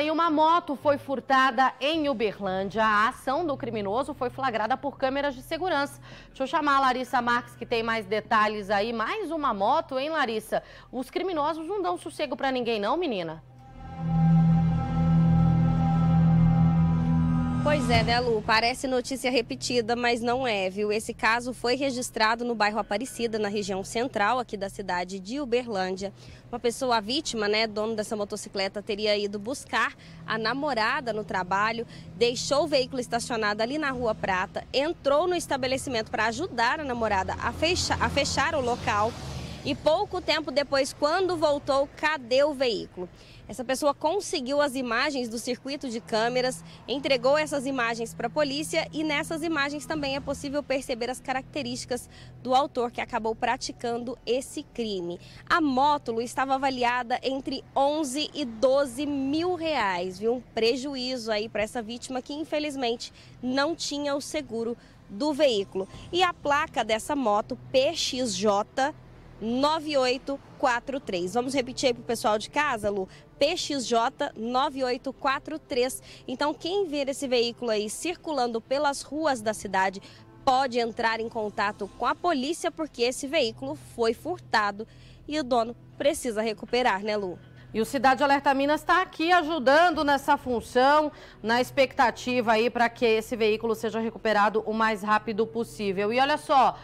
E uma moto foi furtada em Uberlândia. A ação do criminoso foi flagrada por câmeras de segurança. Deixa eu chamar a Larissa Marques, que tem mais detalhes aí. Mais uma moto, hein, Larissa? Os criminosos não dão sossego para ninguém, não, menina? Pois é, né, Lu? Parece notícia repetida, mas não é, viu? Esse caso foi registrado no bairro Aparecida, na região central aqui da cidade de Uberlândia. Uma pessoa, a vítima, né, dono dessa motocicleta, teria ido buscar a namorada no trabalho, deixou o veículo estacionado ali na Rua Prata, entrou no estabelecimento para ajudar a namorada a fechar, a fechar o local e pouco tempo depois, quando voltou, cadê o veículo? Essa pessoa conseguiu as imagens do circuito de câmeras, entregou essas imagens para a polícia e nessas imagens também é possível perceber as características do autor que acabou praticando esse crime. A moto estava avaliada entre 11 e 12 mil reais, viu? Um prejuízo aí para essa vítima que infelizmente não tinha o seguro do veículo. E a placa dessa moto PXJ 9843. Vamos repetir aí pro pessoal de casa, Lu? PXJ 9843. Então, quem ver esse veículo aí circulando pelas ruas da cidade pode entrar em contato com a polícia porque esse veículo foi furtado e o dono precisa recuperar, né, Lu? E o Cidade Alerta Minas está aqui ajudando nessa função, na expectativa aí para que esse veículo seja recuperado o mais rápido possível. E olha só,